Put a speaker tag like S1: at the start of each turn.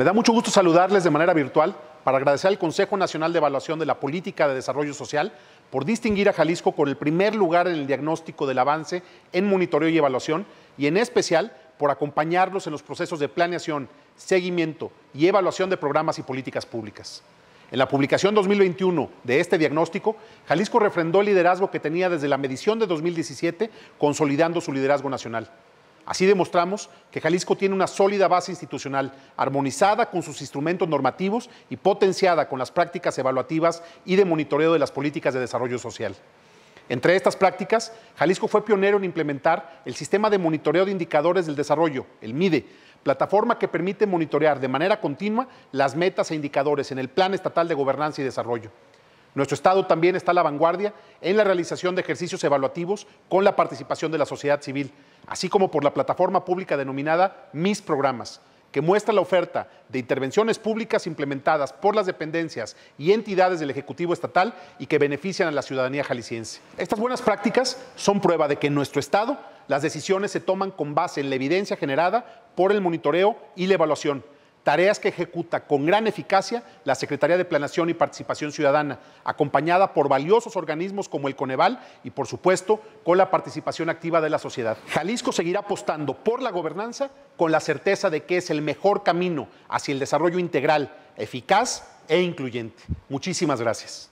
S1: Me da mucho gusto saludarles de manera virtual para agradecer al Consejo Nacional de Evaluación de la Política de Desarrollo Social por distinguir a Jalisco por el primer lugar en el diagnóstico del avance en monitoreo y evaluación y en especial por acompañarlos en los procesos de planeación, seguimiento y evaluación de programas y políticas públicas. En la publicación 2021 de este diagnóstico, Jalisco refrendó el liderazgo que tenía desde la medición de 2017, consolidando su liderazgo nacional. Así demostramos que Jalisco tiene una sólida base institucional, armonizada con sus instrumentos normativos y potenciada con las prácticas evaluativas y de monitoreo de las políticas de desarrollo social. Entre estas prácticas, Jalisco fue pionero en implementar el Sistema de Monitoreo de Indicadores del Desarrollo, el MIDE, plataforma que permite monitorear de manera continua las metas e indicadores en el Plan Estatal de Gobernanza y Desarrollo. Nuestro Estado también está a la vanguardia en la realización de ejercicios evaluativos con la participación de la sociedad civil, así como por la plataforma pública denominada Mis Programas, que muestra la oferta de intervenciones públicas implementadas por las dependencias y entidades del Ejecutivo Estatal y que benefician a la ciudadanía jalisciense. Estas buenas prácticas son prueba de que en nuestro Estado las decisiones se toman con base en la evidencia generada por el monitoreo y la evaluación tareas que ejecuta con gran eficacia la Secretaría de Planación y Participación Ciudadana, acompañada por valiosos organismos como el Coneval y, por supuesto, con la participación activa de la sociedad. Jalisco seguirá apostando por la gobernanza con la certeza de que es el mejor camino hacia el desarrollo integral, eficaz e incluyente. Muchísimas gracias.